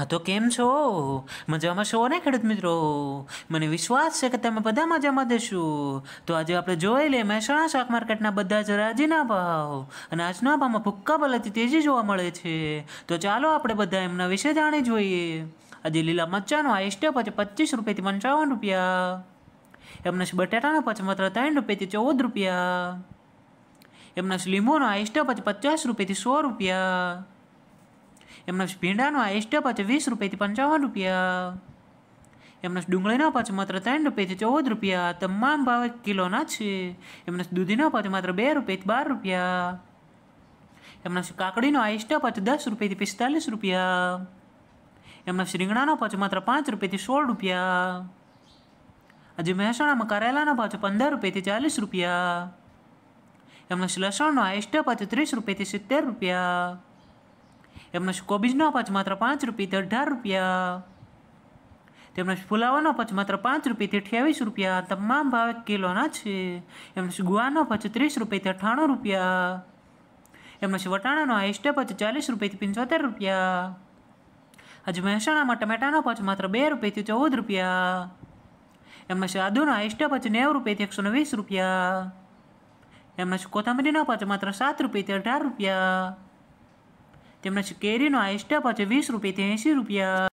હા તો કેમ છો મજામાં છો ને ખેડૂત મિત્રો મને વિશ્વાસ છે કે તમે બધા મજામાં દેશો તો આજે આપણે જોઈ લઈએ મહેસાણા શાક માર્કેટના બધા જ રાજીના ભાવ અને આજના ભાવમાં ભૂક્કા ભલાથી તેજી જોવા મળે છે તો ચાલો આપણે બધા એમના વિશે જાણી જોઈએ આજે લીલા મરચાંનો સ્ટેપ પછી પચીસ રૂપિયાથી પંચાવન રૂપિયા એમના બટેટાનો પછી માત્ર ત્રણ રૂપિયાથી ચૌદ રૂપિયા એમના લીંબુનો હાઈસ્ટ પછી પચાસ રૂપિયાથી સો રૂપિયા એમનો ભીંડાનો આ એસ્ટ પાછો વીસ રૂપિયાથી પંચાવન રૂપિયા એમના ડુંગળીનો પાછો માત્ર ત્રણ રૂપિયાથી ચૌદ રૂપિયા તમામ ભાવે કિલોના છે એમના દૂધીનો પાછો માત્ર બે રૂપિયાથી બાર રૂપિયા એમનો કાકડીનો આ એસ્ટ પાછો દસ રૂપિયાથી પિસ્તાલીસ રૂપિયા એમના રીંગણાનો પાછો માત્ર પાંચ રૂપિયાથી સોળ રૂપિયા હજી મહેસાણામાં કરેલાનો ભાવ પંદર રૂપિયાથી ચાલીસ રૂપિયા એમના લસણનો આ એસ્ટ છે ત્રીસ રૂપિયાથી સિત્તેર રૂપિયા એમના કોબીજનો અપાચ માત્ર પાંચ રૂપિયાથી અઢાર રૂપિયા તેમના ફુલાવાનો પચ માત્ર પાંચ રૂપિયાથી અઠ્યાવીસ રૂપિયા તમામ ભાવે કિલોના છે એમજ ગુવાનો પચ ત્રીસ રૂપિયાથી અઠાણું રૂપિયા એમજ વટાણાનો હાઈસ્ટ પચ ચાલીસ રૂપિયાથી પંચોતેર રૂપિયા આજે મહેસાણામાં ટમેટાનો પચ માત્ર બે રૂપિયાથી ચૌદ રૂપિયા એમજ આદુનો હાઈસ્ટ પચ નેવું રૂપિયાથી એકસો વીસ રૂપિયા એમજ કોથંબરીનો પચ માત્ર સાત રૂપિયાથી અઢાર રૂપિયા તેમજ કેરીનો આ સ્ટેપ છે વીસ રૂપિયાથી એંશી રૂપિયા